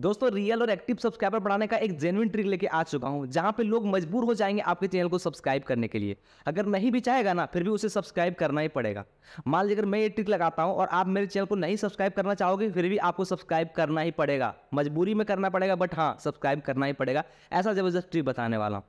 दोस्तों रियल और active subscriber बढ़ाने का एक जेनुइन ट्रिक लेके आ चुका हूँ जहाँ पे लोग मजबूर हो जाएंगे आपके चैनल को सब्सक्राइब करने के लिए अगर नहीं भी चाहेगा ना फिर भी उसे सब्सक्राइब करना ही पड़ेगा मान लीजिए अगर मैं ये ट्रिक लगाता हूँ और आप मेरे चैनल को नहीं सब्सक्राइब करना चाहोगे फिर भी आपको सब्सक्राइब करना ही पड़ेगा मजबूरी में करना पड़ेगा बट हाँ सब्सक्राइब करना ही पड़ेगा ऐसा जबरदस्त ट्रिक बताने वाला हूँ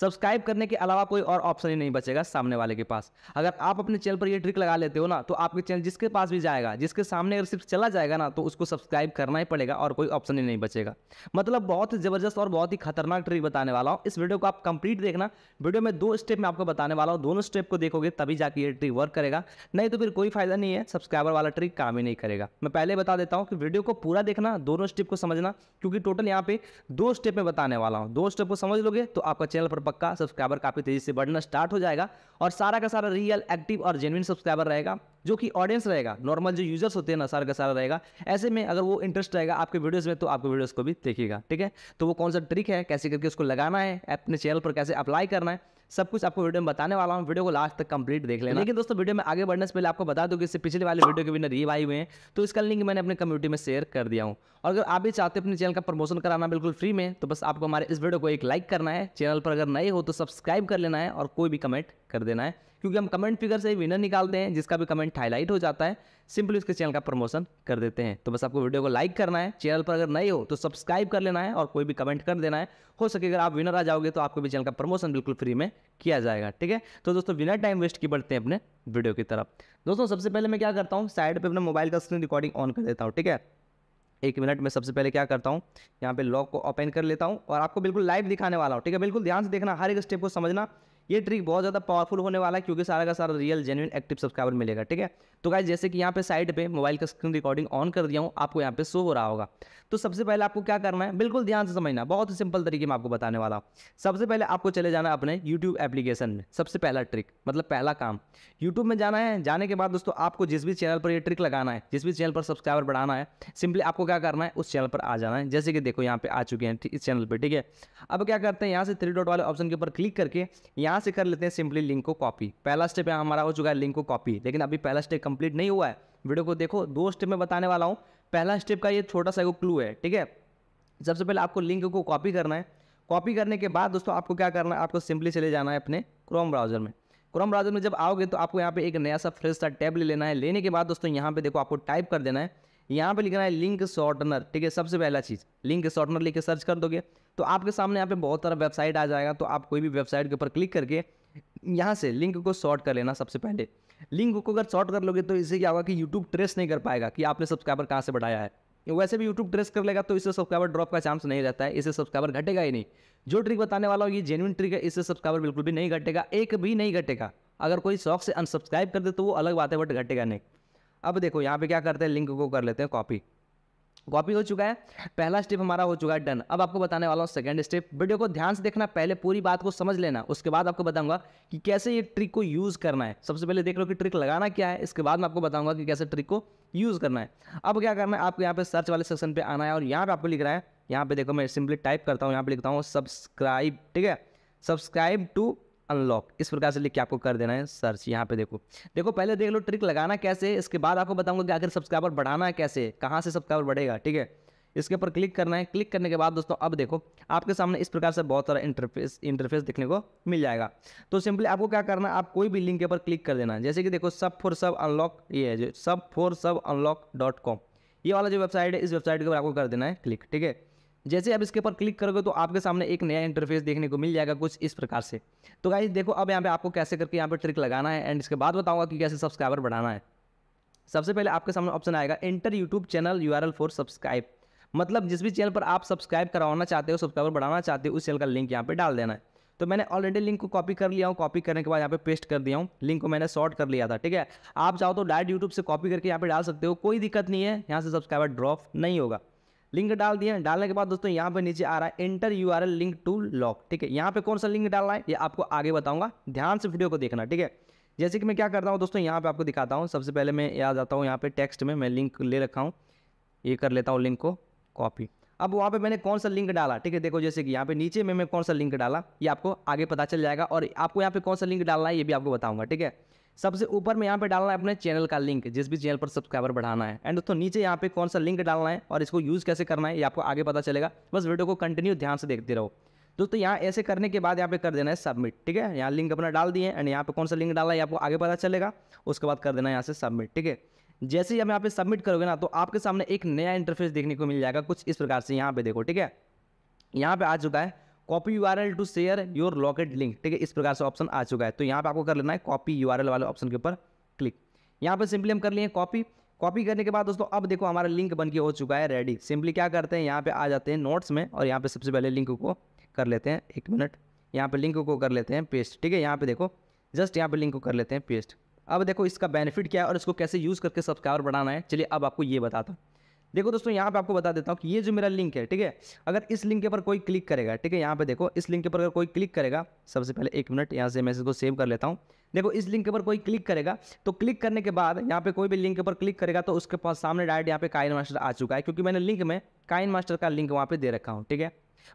सब्सक्राइब करने के अलावा कोई और ऑप्शन ही नहीं बचेगा सामने वाले के पास अगर आप अपने चैनल पर ये ट्रिक लगा लेते हो ना तो आपके चैनल जिसके पास भी जाएगा जिसके सामने अगर सिर्फ चला जाएगा ना तो उसको सब्सक्राइब करना ही पड़ेगा और कोई ऑप्शन ही नहीं बचेगा मतलब बहुत ही ज़बरदस्त और बहुत ही खतरनाक ट्रिक बताने वाला हूँ इस वीडियो को आप कंप्लीट देखना वीडियो में दो स्टेप में आपको बताने वाला हूँ दोनों स्टेप को देखोगे तभी जाकर ये ट्रिक वर्क करेगा नहीं तो फिर कोई फायदा नहीं है सब्सक्राइबर वाला ट्रिक काम ही नहीं करेगा मैं पहले बता देता हूँ कि वीडियो को पूरा देखना दोनों स्टेप को समझना क्योंकि टोटल यहाँ पे दो स्टेप में बताने वाला हूँ दो स्टेप को समझ लोगे तो आपका चैनल पर पक्का सब्सक्राइबर काफ़ी तेज़ी से बढ़ना स्टार्ट हो जाएगा और सारा का सारा रियल एक्टिव और जेनविन सब्सक्राइबर रहेगा जो कि ऑडियंस रहेगा नॉर्मल जो यूजर्स होते हैं ना सारा का सारा रहेगा ऐसे में अगर वो इंटरेस्ट रहेगा आपके वीडियोस में तो आपके वीडियोस को भी देखेगा ठीक है तो वो कौन सा ट्रिक है कैसे करके उसको लगाना है अपने चैनल पर कैसे अप्लाई करना है सब कुछ आपको वीडियो में बताने वाला हूँ वीडियो को लास्ट तक कंप्लीट देख लेना लेकिन दोस्तों वीडियो में आगे बढ़ने से पहले आपको बता दूँ कि इससे पिछले वाले वीडियो के विनर रिव आए हुए हैं तो इसका लिंक मैंने अपने कम्युनिटी में शेयर कर दिया हूँ और अगर आप भी चाहते हैं अपने चैनल का प्रमोशन कराना बिल्कुल फ्री में तो बस आपको हमारे इस वीडियो को एक लाइक करना है चैनल पर अगर नए हो तो सब्सक्राइब कर लेना है और कोई भी कमेंट कर देना है क्योंकि हम कमेंट फिगर से विनर निकालते हैं जिसका भी कमेंट हाईलाइट हो जाता है सिंपली उसके चैनल का प्रमोशन कर देते हैं तो बस आपको वीडियो को लाइक करना है चैनल पर अगर नए हो तो सब्सक्राइब कर लेना है और कोई भी कमेंट कर देना है हो सके अगर आप विनर आ जाओगे तो आपको भी चैनल का प्रमोशन बिल्कुल फ्री में किया जाएगा ठीक है तो दोस्तों बिना टाइम वेस्ट की बढ़ते हैं अपने वीडियो की तरफ दोस्तों सबसे पहले मैं क्या करता हूँ साइड पर अपने मोबाइल का स्क्रीन रिकॉर्डिंग ऑन कर देता हूँ ठीक है एक मिनट में सबसे पहले क्या करता हूँ यहाँ पे लॉक को ओपन कर लेता हूँ और आपको बिल्कुल लाइव दिखाने वाला हूँ ठीक है बिल्कुल ध्यान से देखना हर एक स्टेप को समझना ये ट्रिक बहुत ज़्यादा पावरफुल होने वाला है क्योंकि सारा का सारा रियल जेन्यून एक्टिव सब्सक्राइबर मिलेगा ठीक है तो गाइज जैसे कि यहाँ पे साइड पे मोबाइल का स्क्रीन रिकॉर्डिंग ऑन कर दिया हूँ आपको यहाँ पे शो हो रहा होगा तो सबसे पहले आपको क्या करना है बिल्कुल ध्यान से समझना बहुत ही सिंपल तरीके में आपको बताने वाला सबसे पहले आपको चले जाना अपने यूट्यूब एप्लीकेशन में सबसे पहला ट्रिक मतलब पहला काम यूट्यूब में जाना है जाने के बाद दोस्तों आपको जिस भी चैनल पर ये ट्रिक लगाना है जिस भी चैनल पर सब्सक्राइबर बढ़ाना है सिंपली आपको क्या करना है उस चैनल पर आ जाना है जैसे कि देखो यहाँ पे आ चुके हैं इस चैनल पर ठीक है अब क्या करते हैं यहाँ से थ्री डॉट वाले ऑप्शन के ऊपर क्लिक करके यहाँ से कर लेते हैं सिंपली लिंक को कॉपी पहला स्टेप हमारा हो चुका है लिंक को कॉपी लेकिन अभी पहला स्टेप कंप्लीट नहीं हुआ है वीडियो को देखो दो स्टेप में बताने वाला हूँ पहला स्टेप का ये छोटा सा वो क्लू है ठीक है सबसे पहले आपको लिंक को कॉपी करना है कॉपी करने के बाद दोस्तों आपको क्या करना है आपको सिंपली चले जाना है अपने क्रोम ब्राउज़र में क्रोम ब्राउज़र में जब आओगे तो आपको यहाँ पे एक नया सा फ्रेश सा टैब ले लेना है लेने के बाद दोस्तों यहाँ पे देखो आपको टाइप कर देना है यहाँ पे लिखना है लिंक शॉर्टनर ठीक है सबसे पहला चीज़ लिंक शॉर्टनर लिख सर्च कर दोगे तो आपके सामने यहाँ पे बहुत सारा वेबसाइट आ जाएगा तो आप कोई भी वेबसाइट के ऊपर क्लिक करके यहाँ से लिंक को शॉर्ट कर लेना सबसे पहले लिंक को अगर शॉर्ट कर लोगे तो इससे क्या होगा कि यूट्यूब ट्रेस नहीं कर पाएगा कि आपने सब्सक्राइबर कहाँ से बढ़ाया है वैसे भी यूट्यूब ट्रेस कर लेगा तो इससे सब्सक्राइबर ड्रॉप का चांस नहीं रहता है इससे सब्सक्राइबर घटेगा ही नहीं जो ट्रिक बताने वाला हो ये जेनुअन ट्रिक है इससे सब्सक्राइबर बिल्कुल भी नहीं घटेगा एक भी नहीं घटेगा अगर कोई शौक से अनसब्सक्राइब कर दे तो वो अलग बात है बट घटेगा नहीं अब देखो यहाँ पे क्या करते हैं लिंक को कर लेते हैं कॉपी कॉपी हो चुका है पहला स्टेप हमारा हो चुका है डन अब आपको बताने वाला हूँ सेकंड स्टेप वीडियो को ध्यान से देखना पहले पूरी बात को समझ लेना उसके बाद आपको बताऊंगा कि कैसे ये ट्रिक को यूज़ करना है सबसे पहले देख लो कि ट्रिक लगाना क्या है इसके बाद मैं आपको बताऊंगा कि कैसे ट्रिक को यूज़ करना है अब क्या करना है आपको यहाँ पे सर्च वाले सेक्शन पर आना है और यहाँ पर आपको लिख रहा है यहाँ पर देखो मैं सिंपली टाइप करता हूँ यहाँ पर लिखता हूँ सब्सक्राइब ठीक है सब्सक्राइब टू अनलॉक इस प्रकार से लिख के आपको कर देना है सर्च यहाँ पे देखो देखो पहले देख लो ट्रिक लगाना कैसे इसके बाद आपको बताऊंगा कि आखिर सब्सक्राइबर बढ़ाना है कैसे कहाँ से सब्सक्राइबर बढ़ेगा ठीक है इसके ऊपर क्लिक करना है क्लिक करने के बाद दोस्तों अब देखो आपके सामने इस प्रकार से बहुत सारा इंटरफेस इंटरफेस देखने को मिल जाएगा तो सिंपली आपको क्या करना है आप कोई भी लिंक के ऊपर क्लिक कर देना है जैसे कि देखो सब फोर सब अनलॉक ये है जो सब फोर सब अनलॉक डॉट कॉम ये वाला जो वेबसाइट है इस वेबसाइट के ऊपर आपको कर देना है क्लिक ठीक है जैसे आप इसके ऊपर क्लिक करोगे तो आपके सामने एक नया इंटरफेस देखने को मिल जाएगा कुछ इस प्रकार से तो गाइज देखो अब यहाँ पे आपको कैसे करके यहाँ पे ट्रिक लगाना है एंड इसके बाद बताऊँगा कि कैसे सब्सक्राइबर बढ़ाना है सबसे पहले आपके सामने ऑप्शन आएगा enter YouTube channel U for subscribe मतलब जिस भी चैनल पर आप सब्सक्राइब करवाना चाहते हो सब्सक्राइबर बढ़ाना चाहते हो उस चैनल का लिंक यहाँ पर डाल देना है तो मैंने ऑलरेडी लिंक को कॉपी कर लिया हूँ कॉपी करने के बाद यहाँ पे पेस्ट कर दिया हूँ लिंक को मैंने शॉर्ट कर लिया था ठीक है आप चाहो तो डायरेक्ट यूट्यूब से कॉपी करके यहाँ पे डाल सकते हो कोई दिक्कत नहीं है यहाँ से सब्सक्राइबर ड्रॉप नहीं होगा लिंक डाल दिए डालने के बाद दोस्तों यहाँ पे नीचे आ रहा है enter U R L link to lock ठीक है यहाँ पे कौन सा लिंक डालना है ये आपको आगे बताऊंगा ध्यान से वीडियो को देखना ठीक है जैसे कि मैं क्या करता हूँ दोस्तों यहाँ पे आपको दिखाता हूँ सबसे पहले मैं आ जाता हूँ यहाँ पे टेक्स्ट में मैं लिंक ले रखा हूँ ये कर लेता हूँ लिंक को कॉपी अब वहाँ पे मैंने कौन सा लिंक डाला ठीक है देखो जैसे कि यहाँ पे नीचे में मैं कौन सा लिंक डाला ये आपको आगे पता चल जाएगा और आपको यहाँ पे कौन सा लिंक डालना है ये भी आपको बताऊँगा ठीक है सबसे ऊपर में यहाँ पे डालना है अपने चैनल का लिंक जिस भी चैनल पर सब्सक्राइबर बढ़ाना है एंड दोस्तों नीचे यहाँ पे कौन सा लिंक डालना है और इसको यूज़ कैसे करना है ये आपको आगे पता चलेगा बस वीडियो को कंटिन्यू ध्यान से देखते रहो दोस्तों तो यहाँ ऐसे करने के बाद यहाँ पे कर देना है सबमिट ठीक है यहाँ लिंक अपना डाल दिए एंड यहाँ पे कौन सा लिंक डालना है आपको आगे पता चलेगा उसके बाद कर देना है यहाँ से सबमिट ठीक है जैसे ही आप यहाँ पे सबमिट करोगे ना तो आपके सामने एक नया इंटरफेस देखने को मिल जाएगा कुछ इस प्रकार से यहाँ पे देखो ठीक है यहाँ पे आ चुका है copy U R L to share your locked link ठीक है इस प्रकार से ऑप्शन आ चुका है तो यहाँ पर आपको कर लेना है कॉपी यू आर एल वाले ऑप्शन के ऊपर क्लिक यहाँ पर सिंपली हम कर लिए कॉपी कॉपी करने के बाद दोस्तों अब देखो हमारा लिंक बन के हो चुका है रेडी सिंपली क्या करते हैं यहाँ पे आ जाते हैं नोट्स में और यहाँ पे सबसे पहले लिंक को कर लेते हैं एक मिनट यहाँ पे लिंक को कर लेते हैं पेस्ट ठीक है यहाँ पे देखो जस्ट यहाँ पे लिंक को कर लेते हैं पेस्ट अब देखो इसका बेनिफिट क्या है और इसको कैसे यूज़ करके सब्सक्राइबर बढ़ाना है चलिए अब आपको ये बताता हूँ देखो दोस्तों यहाँ पे आपको बता देता हूँ कि ये जो मेरा लिंक है ठीक है अगर इस लिंक के ऊपर कोई क्लिक करेगा ठीक है यहाँ पे देखो इस लिंक के ऊपर अगर कोई क्लिक करेगा सबसे पहले एक मिनट यहाँ से मैसेज को सेव कर लेता हूँ देखो इस लिंक के ऊपर कोई क्लिक करेगा तो क्लिक करने के बाद यहाँ पे कोई भी लिंक के ऊपर क्लिक करेगा तो उसके पास सामने डायरेक्ट यहाँ पे काइन मास्टर आ चुका है क्योंकि मैंने लिंक में काइन मास्टर का लिंक वहाँ पे दे रखा हूँ ठीक है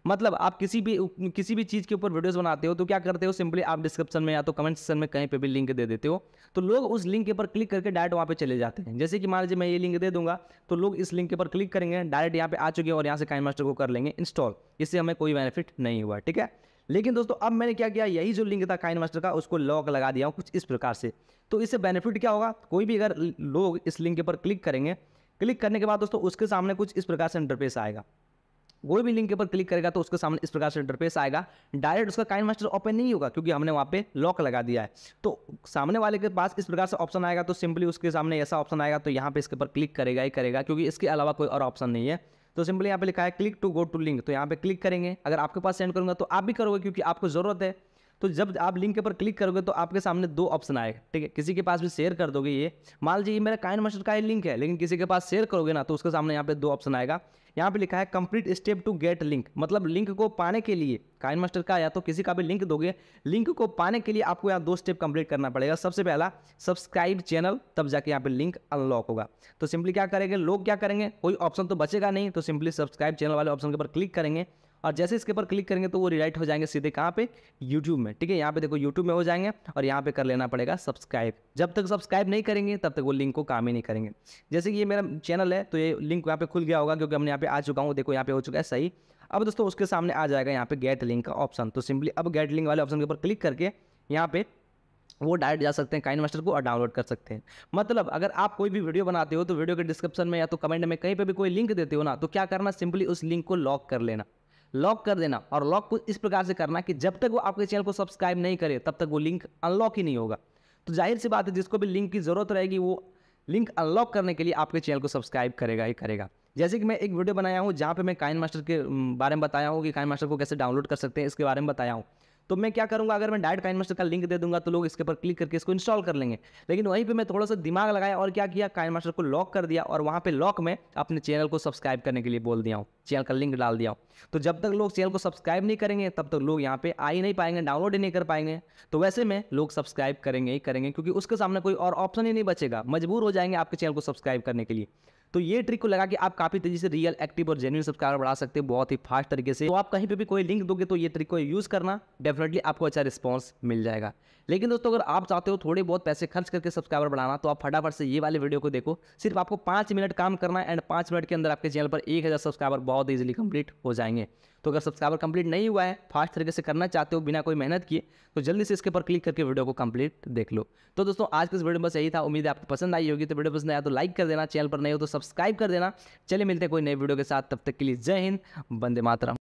मतलब आप किसी भी किसी भी चीज़ के ऊपर वीडियोस बनाते हो तो क्या करते हो सिंपली आप डिस्क्रिप्शन में या तो कमेंट सेक्शन में कहीं पे भी लिंक दे देते हो तो लोग उस लिंक के ऊपर क्लिक करके डायरेक्ट वहाँ पे चले जाते हैं जैसे कि मान लीजिए मैं ये लिंक दे दूंगा तो लोग इस लिंक के ऊपर क्लिक करेंगे डायरेक्ट यहाँ पे आ चुके हैं और यहाँ से काइन मास्टर को कर लेंगे इंस्टॉल इससे हमें कोई बेनिफिट नहीं हुआ ठीक है लेकिन दोस्तों अब मैंने क्या किया यही जो लिंक था काइन मास्टर का उसको लॉक लगा दिया कुछ इस प्रकार से तो इससे बेनिफिट क्या होगा कोई भी अगर लोग इस लिंक के ऊपर क्लिक करेंगे क्लिक करने के बाद दोस्तों उसके सामने कुछ इस प्रकार से इंटरफेस आएगा कोई भी लिंक के ऊपर क्लिक करेगा तो उसके सामने इस प्रकार से इंटरफेस आएगा डायरेक्ट उसका काइन मास्टर ओपन नहीं होगा क्योंकि हमने वहाँ पे लॉक लगा दिया है तो सामने वाले के पास इस प्रकार से ऑप्शन आएगा तो सिंपली उसके सामने ऐसा ऑप्शन आएगा तो यहाँ पे इसके ऊपर क्लिक करेगा ही करेगा क्योंकि इसके अलावा कोई और ऑप्शन नहीं है तो सिंपली यहाँ पे लिखा है click to go to link तो यहाँ पे क्लिक करेंगे अगर आपके पास सेंड करूँगा तो आप भी करोगे क्योंकि आपको ज़रूरत है तो जब आप लिंक के ऊपर क्लिक करोगे तो आपके सामने दो ऑप्शन आएगा ठीक है किसी के पास भी शेयर कर दोगे ये मान लीजिए ये मेरा काइन मास्टर का ही लिंक है लेकिन किसी के पास शेयर करोगे ना तो उसके सामने यहाँ पे दो ऑप्शन आएगा यहाँ पे लिखा है complete step to get link मतलब लिंक को पाने के लिए काइन मास्टर का या तो किसी का भी लिंक दोगे लिंक को पाने के लिए आपको यहाँ दो स्टेप कंप्लीट करना पड़ेगा सबसे पहला सब्सक्राइब चैनल तब जाके यहाँ पे लिंक अनलॉक होगा तो सिंपली क्या करेंगे लोग क्या करेंगे कोई ऑप्शन तो बचेगा नहीं तो सिंपली सब्सक्राइब चैनल वाले ऑप्शन के ऊपर क्लिक करेंगे और जैसे इसके ऊपर क्लिक करेंगे तो वो रिडाइट हो जाएंगे सीधे कहाँ पे यूट्यूब में ठीक है यहाँ पे देखो यूट्यूब में हो जाएंगे और यहाँ पे कर लेना पड़ेगा सब्सक्राइब जब तक सब्सक्राइब नहीं करेंगे तब तक वो लिंक को काम ही नहीं करेंगे जैसे कि ये मेरा चैनल है तो ये लिंक यहाँ पे खुल गया होगा क्योंकि हमने यहाँ पे आ चुका हूँ देखो यहाँ पे हो चुका है सही अब दोस्तों उसके सामने आ जाएगा यहाँ पे गेट लिंक का ऑप्शन तो सिंपली अब गेट लिंक वाले ऑप्शन के ऊपर क्लिक करके यहाँ पे वो डायरेक्ट जा सकते हैं काइन मास्टर को और डाउनलोड कर सकते हैं मतलब अगर आप कोई भी वीडियो बनाते हो तो वीडियो के डिस्क्रिप्शन में या तो कमेंट में कहीं पर भी कोई लिंक देते हो ना तो क्या करना सिंपली उस लिंक को लॉक कर लेना लॉक कर देना और लॉक को इस प्रकार से करना कि जब तक वो आपके चैनल को सब्सक्राइब नहीं करे तब तक वो लिंक अनलॉक ही नहीं होगा तो जाहिर सी बात है जिसको भी लिंक की ज़रूरत रहेगी वो लिंक अनलॉक करने के लिए आपके चैनल को सब्सक्राइब करेगा ही करेगा जैसे कि मैं एक वीडियो बनाया हूँ जहाँ पे मैं काइन मास्टर के बारे में बताया हूँ कि काइन मास्टर को कैसे डाउनलोड कर सकते हैं इसके बारे में बताया हूँ तो मैं क्या करूँगा अगर मैं डायरेक्ट काइनमास्टर का लिंक दे दूंगा तो लोग इसके ऊपर क्लिक करके इसको इंस्टॉल कर लेंगे लेकिन वहीं पर मैं थोड़ा सा दिमाग लगाया और क्या किया काइनमास्टर को लॉक कर दिया और वहाँ पर लॉक में अपने चैनल को सब्सक्राइब करने के लिए बोल दिया हूँ चैनल का लिंक डाल दिया हूँ तो जब तक लोग चैनल को सब्सक्राइब नहीं करेंगे तब तक लोग यहाँ पर आ ही नहीं पाएंगे डाउनलोड ही नहीं कर पाएंगे तो वैसे में लोग सब्सक्राइब करेंगे ही करेंगे क्योंकि उसके सामने कोई और ऑप्शन ही नहीं बचेगा मजबूर हो जाएंगे आपके चैनल को सब्सक्राइब करने के लिए तो ये ट्रिक को लगा कि आप काफ़ी तेजी से रियल एक्टिव और जेन्यून सब्सक्राइबर बढ़ा सकते हैं बहुत ही फास्ट तरीके से तो आप कहीं पर भी कोई लिंक दोगे तो ये ट्रिक को यूज़ करना डेफिनेटली आपको अच्छा रिस्पॉन्स मिल जाएगा लेकिन दोस्तों अगर आप चाहते हो थोड़े बहुत पैसे खर्च करके सब्सक्राइबर बढ़ाना तो आप फटाफट से ये वाले वीडियो को देखो सिर्फ आपको पाँच मिनट काम करना है एंड पाँच मिनट के अंदर आपके चैनल पर एक हज़ार सब्सक्राइबर बहुत ईजिली कंप्लीट हो जाएंगे तो अगर सब्सक्राइबर कंप्लीट नहीं हुआ है फास्ट तरीके से करना चाहते हो बिना कोई मेहनत किए तो जल्दी से इसके पर क्लिक करके वीडियो को कंप्लीट देख लो तो दोस्तों आज के इस वीडियो में बस यही था उम्मीद है आपको पसंद आई होगी तो वीडियो पसंद आया तो लाइक कर देना चैनल पर नहीं हो तो सब्सक्राइब कर देना चले मिलते हैं कोई नए वीडियो के साथ तब तक के लिए जय हिंद बंदे मातरम